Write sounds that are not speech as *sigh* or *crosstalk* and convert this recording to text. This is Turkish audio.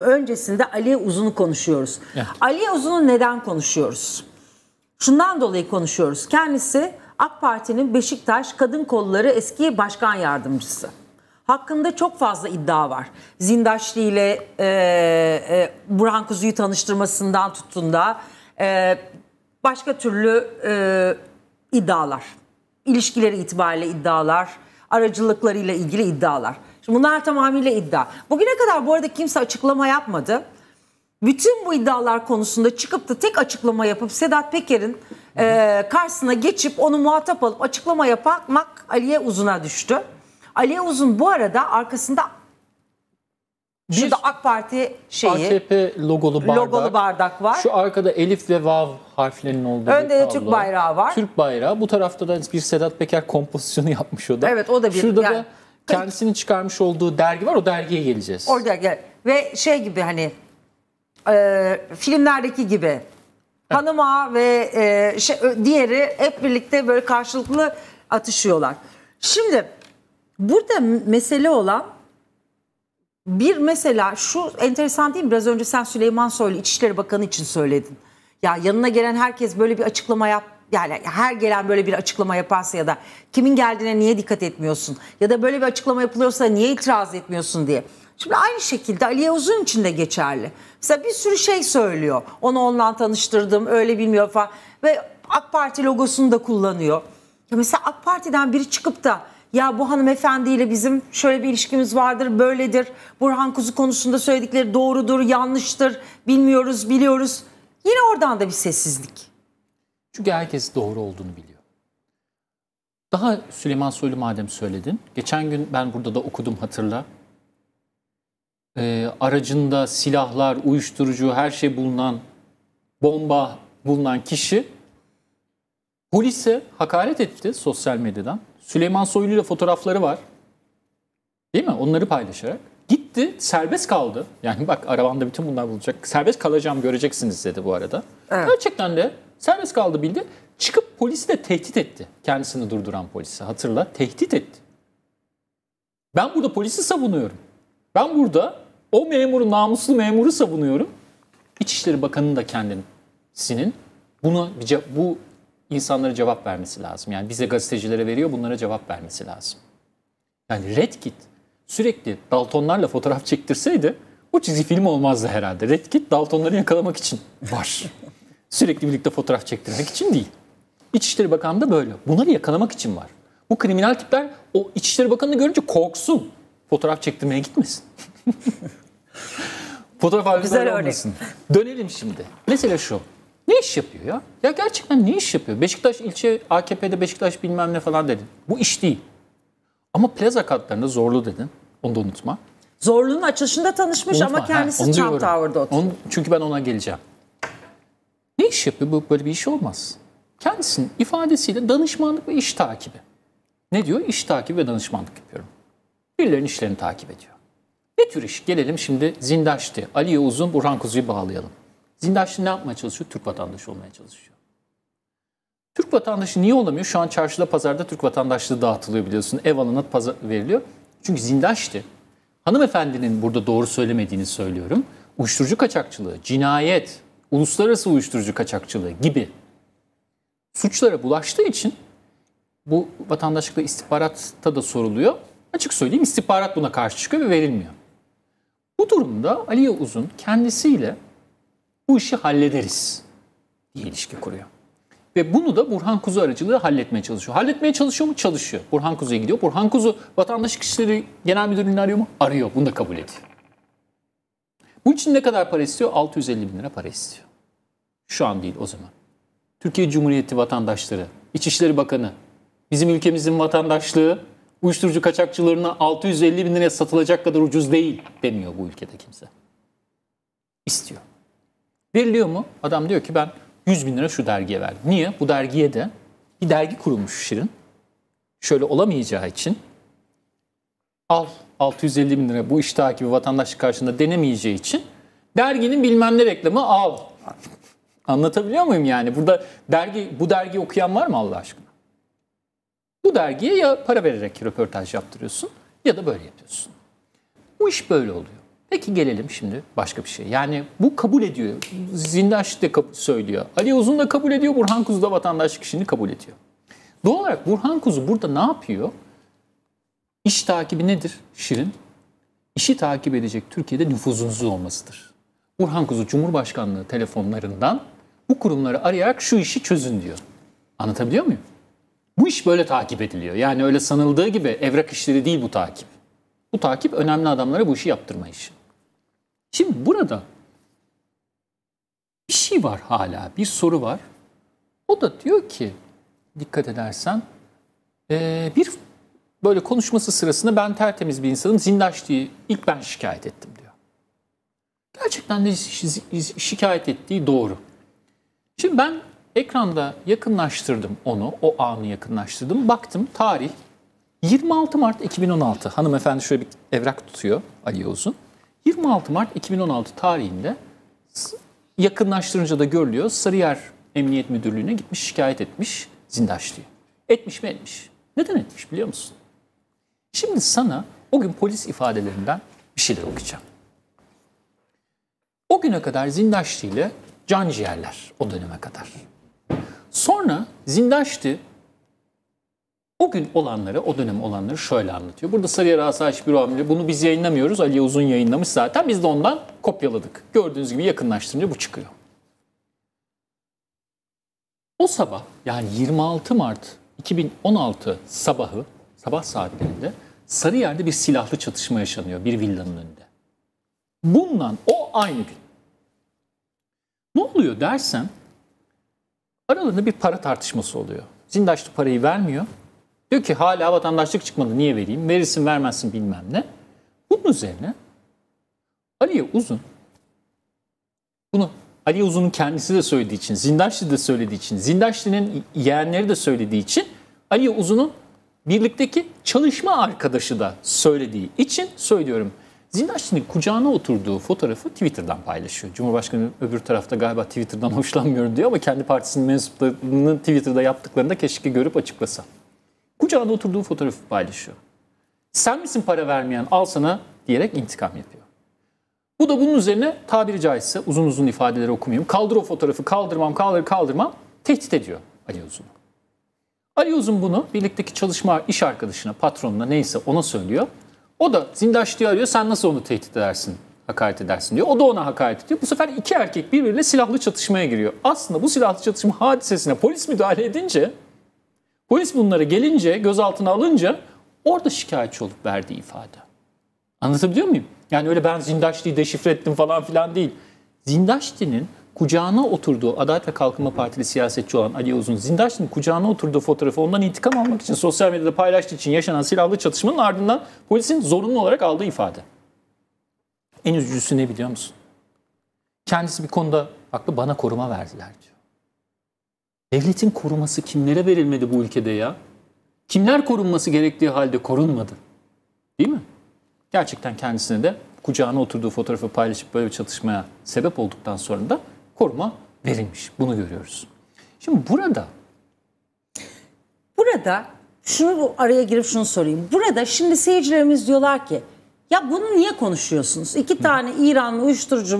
Öncesinde Ali Uzun'u konuşuyoruz. Evet. Ali Uzun'u neden konuşuyoruz? Şundan dolayı konuşuyoruz. Kendisi AK Parti'nin Beşiktaş Kadın Kolları eski başkan yardımcısı. Hakkında çok fazla iddia var. Zindaşlı ile e, e, Burhan Kuzu'yu tanıştırmasından tutun e, başka türlü e, iddialar. İlişkileri itibariyle iddialar, aracılıklarıyla ilgili iddialar. Şimdi bunlar tamamıyla iddia. Bugüne kadar bu arada kimse açıklama yapmadı. Bütün bu iddialar konusunda çıkıp da tek açıklama yapıp Sedat Peker'in e, karşısına geçip onu muhatap alıp açıklama yapmak Aliye Uzun'a düştü. Aliye Uzun bu arada arkasında bir, Şurada AK Parti şeyi. AKP logolu bardak. Logolu bardak var. Şu arkada Elif ve Vav harflerinin olduğu Önde de Türk bayrağı var. Türk bayrağı. Bu tarafta da bir Sedat Peker kompozisyonu yapmış o da. Evet o da bir. Şurada yani, da Kendisinin çıkarmış olduğu dergi var. O dergiye geleceğiz. Orada gel. Ve şey gibi hani e, filmlerdeki gibi hanıma ve e, şey, diğeri hep birlikte böyle karşılıklı atışıyorlar. Şimdi burada mesele olan bir mesela şu enteresan değil mi? Biraz önce sen Süleyman Soylu İçişleri Bakanı için söyledin. Ya yanına gelen herkes böyle bir açıklama yaptı yani her gelen böyle bir açıklama yaparsa ya da kimin geldiğine niye dikkat etmiyorsun ya da böyle bir açıklama yapılıyorsa niye itiraz etmiyorsun diye. Şimdi aynı şekilde Ali Yavuz'un için de geçerli. Mesela bir sürü şey söylüyor. Onu ondan tanıştırdım öyle bilmiyor falan. Ve AK Parti logosunu da kullanıyor. Ya mesela AK Parti'den biri çıkıp da ya bu hanımefendiyle bizim şöyle bir ilişkimiz vardır, böyledir. Burhan Kuzu konusunda söyledikleri doğrudur, yanlıştır, bilmiyoruz, biliyoruz. Yine oradan da bir sessizlik. Çünkü herkes doğru olduğunu biliyor. Daha Süleyman Soylu madem söyledin. Geçen gün ben burada da okudum hatırla. Ee, aracında silahlar, uyuşturucu, her şey bulunan, bomba bulunan kişi polise hakaret etti sosyal medyadan. Süleyman Soylu ile fotoğrafları var. Değil mi? Onları paylaşarak. Gitti, serbest kaldı. Yani bak arabanda bütün bunlar bulacak. Serbest kalacağım göreceksiniz dedi bu arada. Evet. Gerçekten de Serbest kaldı bildi. Çıkıp polisi de tehdit etti. Kendisini durduran polisi hatırla. Tehdit etti. Ben burada polisi savunuyorum. Ben burada o memuru, namuslu memuru savunuyorum. İçişleri Bakanı'nın da kendisinin buna bu insanlara cevap vermesi lazım. Yani bize gazetecilere veriyor bunlara cevap vermesi lazım. Yani Red Kit sürekli Daltonlarla fotoğraf çektirseydi o çizgi film olmazdı herhalde. Red Kit Daltonları yakalamak için var. *laughs* Sürekli birlikte fotoğraf çektirmek için değil. İçişleri Bakanlığı da böyle. Bunları yakalamak için var. Bu kriminal tipler o İçişleri Bakanı'nı görünce korksun. Fotoğraf çektirmeye gitmesin. *laughs* fotoğraf güzel olmasın. Dönelim şimdi. Mesela şu. Ne iş yapıyor ya? Ya gerçekten ne iş yapıyor? Beşiktaş ilçe AKP'de Beşiktaş bilmem ne falan dedin. Bu iş değil. Ama plaza Katlarında zorlu dedin. Onu da unutma. Zorluğun açılışında tanışmış Unutma, ama kendisi he, Trump Tower'da oturuyor. Onu, çünkü ben ona geleceğim yapıyor. Bu böyle bir iş olmaz. Kendisinin ifadesiyle danışmanlık ve iş takibi. Ne diyor? İş takibi ve danışmanlık yapıyorum. Birilerinin işlerini takip ediyor. Ne tür iş? Gelelim şimdi Zindaşti. Ali Uzun, Burhan Kuzu'yu bağlayalım. Zindaşti ne yapmaya çalışıyor? Türk vatandaşı olmaya çalışıyor. Türk vatandaşı niye olamıyor? Şu an çarşıda pazarda Türk vatandaşlığı dağıtılıyor biliyorsun. Ev alana pazar veriliyor. Çünkü zindaşti. Hanımefendinin burada doğru söylemediğini söylüyorum. Uyuşturucu kaçakçılığı, cinayet, uluslararası uyuşturucu kaçakçılığı gibi suçlara bulaştığı için bu vatandaşlıkla istihbaratta da soruluyor. Açık söyleyeyim istihbarat buna karşı çıkıyor ve verilmiyor. Bu durumda Ali Uzun kendisiyle bu işi hallederiz diye ilişki kuruyor. Ve bunu da Burhan Kuzu aracılığı halletmeye çalışıyor. Halletmeye çalışıyor mu? Çalışıyor. Burhan Kuzu'ya gidiyor. Burhan Kuzu vatandaşlık işleri genel müdürlüğünü arıyor mu? Arıyor. Bunu da kabul ediyor. Bunun için ne kadar para istiyor? 650 bin lira para istiyor. Şu an değil o zaman. Türkiye Cumhuriyeti vatandaşları, İçişleri Bakanı, bizim ülkemizin vatandaşlığı uyuşturucu kaçakçılarına 650 bin liraya satılacak kadar ucuz değil demiyor bu ülkede kimse. İstiyor. Veriliyor mu? Adam diyor ki ben 100 bin lira şu dergiye verdim. Niye? Bu dergiye de bir dergi kurulmuş Şirin. Şöyle olamayacağı için al 650 bin lira bu iş takibi vatandaşlık karşında denemeyeceği için derginin bilmem ne reklamı al. Anlatabiliyor muyum yani? Burada dergi bu dergi okuyan var mı Allah aşkına? Bu dergiye ya para vererek röportaj yaptırıyorsun ya da böyle yapıyorsun. Bu iş böyle oluyor. Peki gelelim şimdi başka bir şey. Yani bu kabul ediyor. Zindaş de söylüyor. Ali Uzun da kabul ediyor. Burhan Kuzu da vatandaşlık işini kabul ediyor. Doğal olarak Burhan Kuzu burada ne yapıyor? İş takibi nedir Şirin? İşi takip edecek Türkiye'de nüfuzunuzun olmasıdır. Burhan Kuzu Cumhurbaşkanlığı telefonlarından bu kurumları arayarak şu işi çözün diyor. Anlatabiliyor muyum? Bu iş böyle takip ediliyor. Yani öyle sanıldığı gibi evrak işleri değil bu takip. Bu takip önemli adamlara bu işi yaptırma işi. Şimdi burada bir şey var hala, bir soru var. O da diyor ki, dikkat edersen, bir böyle konuşması sırasında ben tertemiz bir insanım zindaş diye ilk ben şikayet ettim diyor. Gerçekten de şikayet ettiği doğru. Şimdi ben ekranda yakınlaştırdım onu, o anı yakınlaştırdım. Baktım tarih 26 Mart 2016. Hanımefendi şöyle bir evrak tutuyor Ali Yavuz'un. 26 Mart 2016 tarihinde yakınlaştırınca da görülüyor. Sarıyer Emniyet Müdürlüğü'ne gitmiş şikayet etmiş Zindaş Etmiş mi etmiş? Neden etmiş biliyor musun? Şimdi sana o gün polis ifadelerinden bir şeyler okuyacağım. O güne kadar Zindaşti ile can ciğerler o döneme kadar. Sonra Zindaşti o gün olanları, o dönem olanları şöyle anlatıyor. Burada Sarıyer Asayiş Büro Amiri bunu biz yayınlamıyoruz. Ali Uzun yayınlamış zaten. Biz de ondan kopyaladık. Gördüğünüz gibi yakınlaştırınca bu çıkıyor. O sabah yani 26 Mart 2016 sabahı sabah saatlerinde Sarıyer'de bir silahlı çatışma yaşanıyor bir villanın önünde. Bundan o aynı gün. Ne oluyor dersen aralarında bir para tartışması oluyor. Zindaşlı parayı vermiyor. Diyor ki hala vatandaşlık çıkmadı niye vereyim? Verirsin vermezsin bilmem ne. Bunun üzerine Aliye Uzun bunu Ali Uzun'un kendisi de söylediği için, Zindaşlı da söylediği için, Zindaşlı'nın yeğenleri de söylediği için Ali Uzun'un birlikteki çalışma arkadaşı da söylediği için söylüyorum. Zindaşçı'nın kucağına oturduğu fotoğrafı Twitter'dan paylaşıyor. Cumhurbaşkanı öbür tarafta galiba Twitter'dan *laughs* hoşlanmıyorum diyor ama kendi partisinin mensuplarının Twitter'da yaptıklarında keşke görüp açıklasa. Kucağına oturduğu fotoğrafı paylaşıyor. Sen misin para vermeyen al sana diyerek intikam yapıyor. Bu da bunun üzerine tabiri caizse uzun uzun ifadeleri okumayayım. Kaldır o fotoğrafı kaldırmam kaldır kaldırmam tehdit ediyor Ali Uzun'u. Ali Uzun bunu birlikteki çalışma iş arkadaşına, patronuna neyse ona söylüyor. O da Zindaşlı'yı arıyor sen nasıl onu tehdit edersin, hakaret edersin diyor. O da ona hakaret ediyor. Bu sefer iki erkek birbiriyle silahlı çatışmaya giriyor. Aslında bu silahlı çatışma hadisesine polis müdahale edince, polis bunlara gelince, gözaltına alınca orada şikayetçi olup verdiği ifade. Anlatabiliyor muyum? Yani öyle ben Zindaşlı'yı deşifre ettim falan filan değil. Zindaşti'nin kucağına oturduğu Adalet ve Kalkınma Partili siyasetçi olan Ali Uzun Zindaş'ın kucağına oturduğu fotoğrafı ondan intikam almak için sosyal medyada paylaştığı için yaşanan silahlı çatışmanın ardından polisin zorunlu olarak aldığı ifade. En üzücüsü ne biliyor musun? Kendisi bir konuda haklı bana koruma verdiler diyor. Devletin koruması kimlere verilmedi bu ülkede ya? Kimler korunması gerektiği halde korunmadı? Değil mi? Gerçekten kendisine de kucağına oturduğu fotoğrafı paylaşıp böyle bir çatışmaya sebep olduktan sonra da koruma verilmiş. Bunu görüyoruz. Şimdi burada burada şunu araya girip şunu sorayım. Burada şimdi seyircilerimiz diyorlar ki ya bunu niye konuşuyorsunuz? İki tane İranlı uyuşturucu